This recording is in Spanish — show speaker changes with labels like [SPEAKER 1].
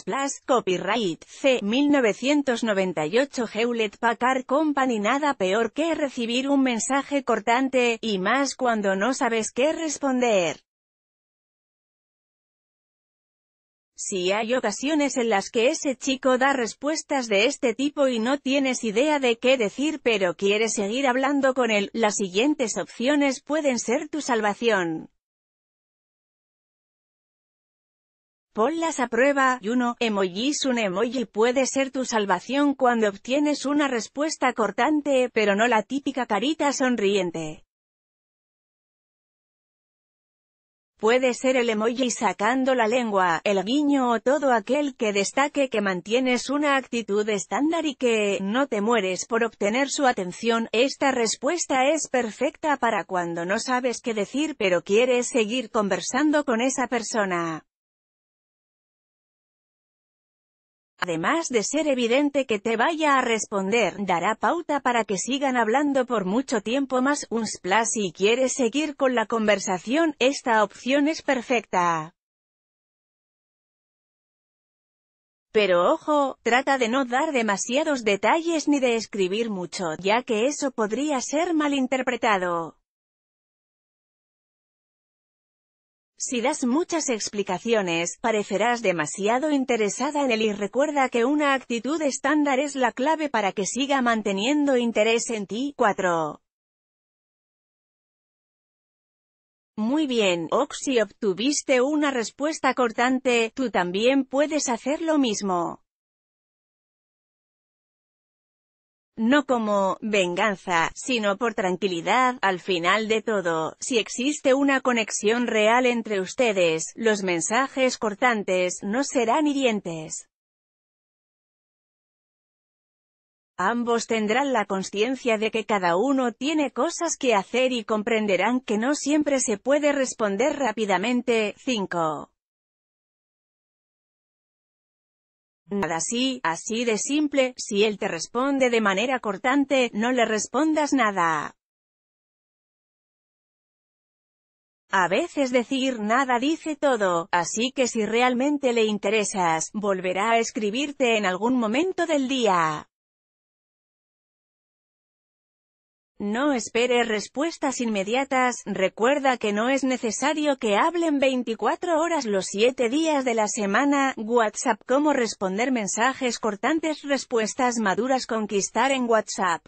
[SPEAKER 1] Plus copyright C. 1998 Hewlett Packard Company Nada peor que recibir un mensaje cortante, y más cuando no sabes qué responder. Si hay ocasiones en las que ese chico da respuestas de este tipo y no tienes idea de qué decir pero quieres seguir hablando con él, las siguientes opciones pueden ser tu salvación. Ponlas a prueba. y uno Emojis Un emoji puede ser tu salvación cuando obtienes una respuesta cortante, pero no la típica carita sonriente. Puede ser el emoji sacando la lengua, el guiño o todo aquel que destaque que mantienes una actitud estándar y que no te mueres por obtener su atención. Esta respuesta es perfecta para cuando no sabes qué decir pero quieres seguir conversando con esa persona. Además de ser evidente que te vaya a responder, dará pauta para que sigan hablando por mucho tiempo más. Un splash si quieres seguir con la conversación, esta opción es perfecta. Pero ojo, trata de no dar demasiados detalles ni de escribir mucho, ya que eso podría ser malinterpretado. Si das muchas explicaciones, parecerás demasiado interesada en él y recuerda que una actitud estándar es la clave para que siga manteniendo interés en ti. 4. Muy bien, Oxy, obtuviste una respuesta cortante, tú también puedes hacer lo mismo. no como venganza, sino por tranquilidad, al final de todo, si existe una conexión real entre ustedes, los mensajes cortantes no serán hirientes. Ambos tendrán la conciencia de que cada uno tiene cosas que hacer y comprenderán que no siempre se puede responder rápidamente. 5. Nada así, así de simple, si él te responde de manera cortante, no le respondas nada. A veces decir nada dice todo, así que si realmente le interesas, volverá a escribirte en algún momento del día. No espere respuestas inmediatas, recuerda que no es necesario que hablen 24 horas los 7 días de la semana, WhatsApp cómo responder mensajes cortantes respuestas maduras conquistar en WhatsApp.